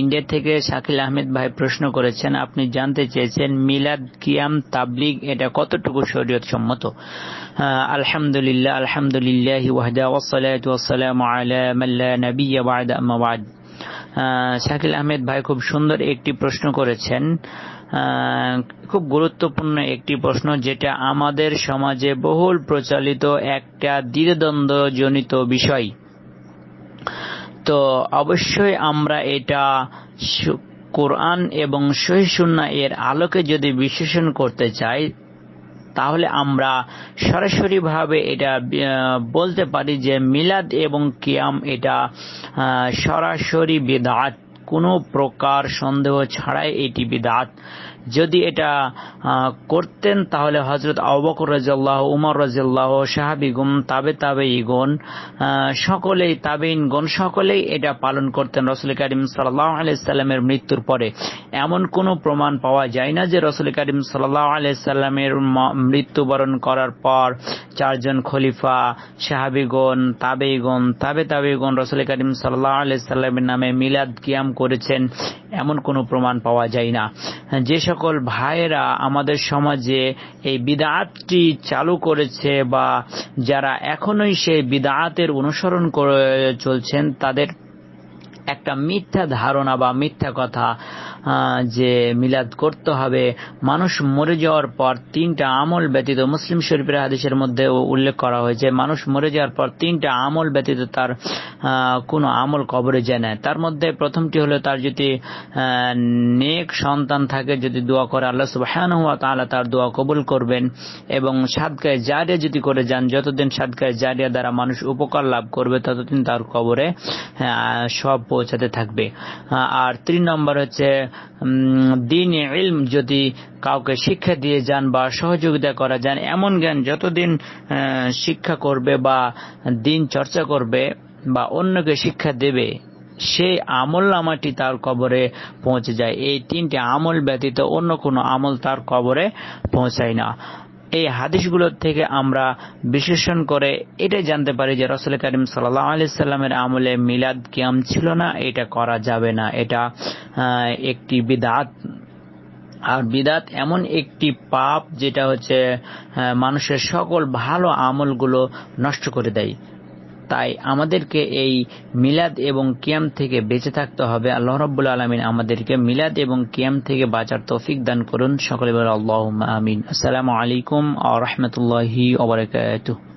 India থেকে শাকিল আহমেদ ভাই প্রশ্ন করেছেন আপনি জানতে চেয়েছেন মিলাদ কিয়াম তাবলিগ এটা কতটুকু শরীয়ত সম্মত আলহামদুলিল্লাহ আলহামদুলিল্লাহ ওয়াহদা শাকিল আহমেদ ভাই খুব সুন্দর একটি প্রশ্ন করেছেন খুব গুরুত্বপূর্ণ একটি প্রশ্ন যেটা আমাদের সমাজে বহুল প্রচলিত একটা দ্বিদ্বন্দ্বজনিত বিষয় তো অবশ্যই আমরা এটা কোরআন এবং সহিসুন্না এর আলোকে যদি বিশ্লেষণ করতে চাই তাহলে আমরা সরাসরিভাবে এটা বলতে পারি যে মিলাদ এবং কিয়াম এটা সরাসরি বেদাত কোনো প্রকার সন্দেহ ছাড়াই এটি বিদাত যদি এটা করতেন তাহলে হজরত আবকর রাজিয়াল্লাহ উমর রাজিয়াল্লাহ সাহাবিগুম তাবে তাবে ইগুন সকলেই তাবে ইনগুন সকলেই এটা পালন করতেন রসুল করিম সাল্লাহ আলাইস্লামের মৃত্যুর পরে এমন কোনো প্রমাণ পাওয়া যায় না যে রসুল করিম সাল্লাহ আলাইসাল্লামের মৃত্যুবরণ করার পর চারজন খলিফা সাহাবিগণ তাবেইগণ তাবে তাবেইগণ রসুল কারিম সাল্লাহ আলি সাল্লামের নামে মিলাদ কিয়াম করেছেন এমন কোনো প্রমাণ পাওয়া যায় না যে সকল ভাইয়েরা আমাদের সমাজে এই বিদাতটি চালু করেছে বা যারা এখনোই সেই বিদাতের অনুসরণ করে চলছেন তাদের একটা মিথ্যা ধারণা বা মিথ্যা কথা যে মিলাদ করতে হবে মানুষ মরে যাওয়ার পর তিনটা আমল ব্যতীত মুসলিম শরীফের হাদিসের মধ্যে উল্লেখ করা হয়েছে মানুষ মরে যাওয়ার পর তিনটা আমল ব্যতীত তার কোনো আমল কবরে যায় না তার মধ্যে প্রথমটি হলো তার যদি নেক সন্তান থাকে যদি দোয়া করে আল্লাহ সুবাহান হওয়া তাহলে তার দোয়া কবুল করবেন এবং সাদকায় জারিয়া যদি করে যান যতদিন সাদকায় জারিয়া দ্বারা মানুষ উপকার লাভ করবে ততদিন তার কবরে সব পৌঁছাতে থাকবে আর তিন নম্বর হচ্ছে দিন ইলম যদি কাউকে শিক্ষা দিয়ে যান বা সহযোগিতা করা যান এমন জ্ঞান যতদিন শিক্ষা করবে বা দিন চর্চা করবে বা অন্যকে শিক্ষা দেবে সেই আমল নামাটি তার কবরে পৌঁছে যায় এই তিনটি আমল ব্যতীত অন্য কোনো আমল তার কবরে পৌঁছায় না এই হাদিসগুলোর থেকে আমরা বিশ্লেষণ করে এটাই জানতে পারি যে রসুল করিম সাল্লাহ আলি সাল্লামের আমলে মিলাদ কিয়াম ছিল না এটা করা যাবে না এটা একটি বিদাত আর বিদাত এমন একটি পাপ যেটা হচ্ছে মানুষের সকল ভালো আমলগুলো নষ্ট করে দেয় তাই আমাদেরকে এই মিলাদ এবং কিয়াম থেকে বেঁচে থাকতে হবে আল্লাহ রব্বুল আলমিন আমাদেরকে মিলাদ এবং কিয়াম থেকে বাঁচার তৌফিক দান করুন সকলে আল্লাহ আমিন আসসালামু আলাইকুম আ রহমতুল্লাহি